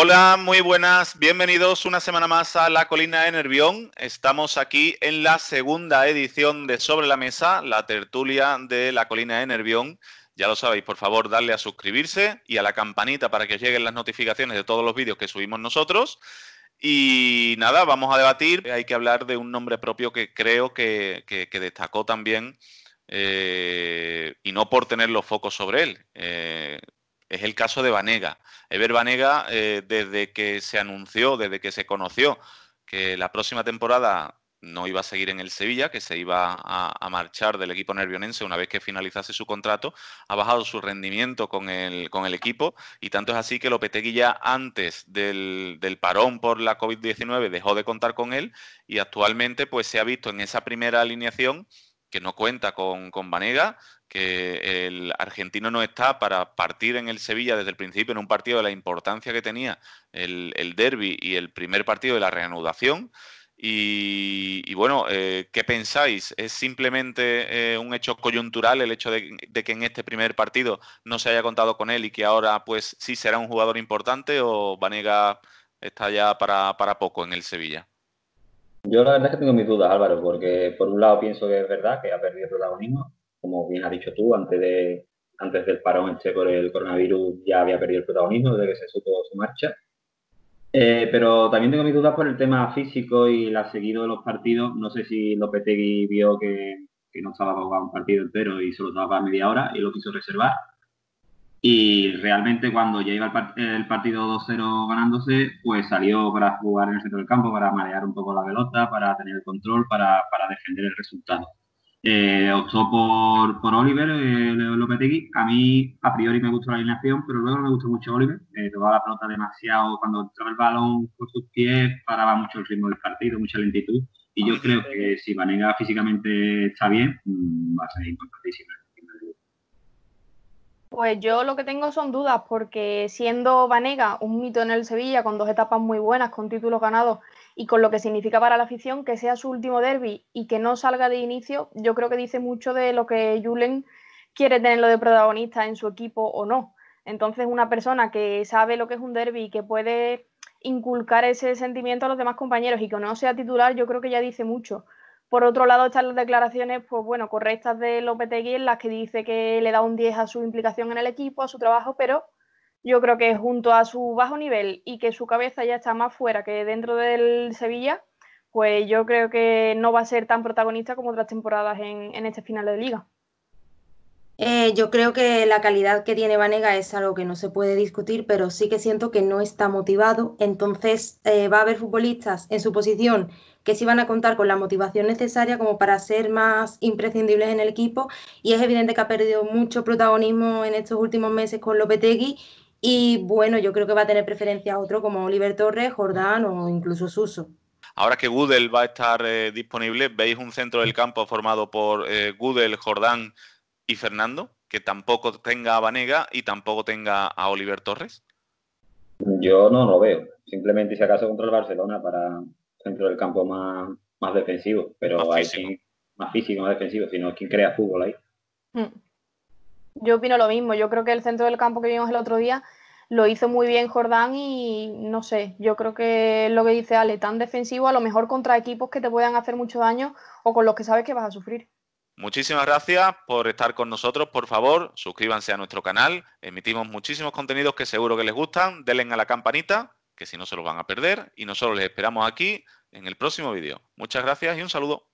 Hola, muy buenas, bienvenidos una semana más a La Colina de Nervión. Estamos aquí en la segunda edición de Sobre la Mesa, la tertulia de La Colina de Nervión. Ya lo sabéis, por favor, darle a suscribirse y a la campanita para que os lleguen las notificaciones de todos los vídeos que subimos nosotros. Y nada, vamos a debatir. Hay que hablar de un nombre propio que creo que, destacó también eh, y no por tener los focos sobre él. Eh, es el caso de Vanega. Ever Vanega, eh, desde que se anunció, desde que se conoció que la próxima temporada no iba a seguir en el Sevilla, que se iba a, marchar del equipo nervionense una vez que finalizase su contrato, ha bajado su rendimiento con el, con el equipo y tanto es así que Lopetegui ya antes del, del parón por la COVID-19 dejó de contar con él y actualmente pues se ha visto en esa primera alineación que no cuenta con, con Vanega, que el argentino no está para partir en el Sevilla desde el principio en un partido de la importancia que tenía el, el derby y el primer partido de la reanudación. Y, bueno, eh, ¿qué pensáis? ¿Es simplemente eh, un hecho coyuntural el hecho de, que en este primer partido no se haya contado con él y que ahora pues sí será un jugador importante o Vanega está ya para poco en el Sevilla? Yo la verdad es que tengo mis dudas, Álvaro, porque por un lado pienso que es verdad que ha perdido el protagonismo, como bien has dicho tú, antes de antes del parón este por el coronavirus ya había perdido el protagonismo desde que se supo su marcha. Eh, pero también tengo mis dudas por el tema físico y la seguido de los partidos. No sé si Lopetegui vio que, que no estaba jugando un partido entero y solo estaba para media hora y lo quiso reservar. Y realmente cuando ya iba el, partido 2-0 ganándose, pues salió para jugar en el centro del campo, para marear un poco la pelota, para tener el control, para, para defender el resultado. Eh, optó por, por Oliver eh, Lopetegui. A mí, a priori, me gustó la alineación, pero luego me gustó mucho Oliver. Eh, la pelota demasiado. Cuando entraba el balón por sus pies, paraba mucho el ritmo del partido, mucha lentitud. Y yo ah, creo que si Vanega físicamente está bien, mm, va a ser importantísimo pues yo lo que tengo son dudas, porque siendo Vanega un mito en el Sevilla, con dos etapas muy buenas, con títulos ganados y con lo que significa para la afición, que sea su último derby y que no salga de inicio, yo creo que dice mucho de lo que Julen quiere tenerlo de protagonista en su equipo o no. Entonces, una persona que sabe lo que es un derby y que puede inculcar ese sentimiento a los demás compañeros y que no sea titular, yo creo que ya dice mucho. Por otro lado están las declaraciones, pues bueno, correctas de Lopetegui en las que dice que le da un 10 a su implicación en el equipo, a su trabajo, pero yo creo que junto a su bajo nivel y que su cabeza ya está más fuera que dentro del Sevilla, pues yo creo que no va a ser tan protagonista como otras temporadas en, en este final de liga. Eh, yo creo que la calidad que tiene Vanega es algo que no se puede discutir, pero sí que siento que no está motivado. Entonces eh, va a haber futbolistas en su posición que sí van a contar con la motivación necesaria como para ser más imprescindibles en el equipo. Y es evidente que ha perdido mucho protagonismo en estos últimos meses con Lopetegui. Y bueno, yo creo que va a tener preferencia a otro como Oliver Torres, Jordán o incluso Suso. Ahora que Gudel va a estar eh, disponible, ¿veis un centro del campo formado por Gudel, Jordán y Fernando? que tampoco tenga a Vanega y tampoco tenga a Oliver Torres? Yo no lo veo. Simplemente si acaso contra el Barcelona para centro del campo más, más defensivo, pero hay más físico, más defensivo, sino quien crea fútbol ahí. Mm. Yo opino lo mismo. Yo creo que el centro del campo que vimos el otro día lo hizo muy bien Jordán y no sé, yo creo que lo que dice Ale, tan defensivo, a lo mejor contra equipos que te puedan hacer mucho daño o con los que sabes que vas a sufrir. Muchísimas gracias por estar con nosotros. Por favor, suscríbanse a nuestro canal. Emitimos muchísimos contenidos que seguro que les gustan. Denle a la campanita, que si no se los van a perder. Y nosotros les esperamos aquí en el próximo vídeo. Muchas gracias y un saludo.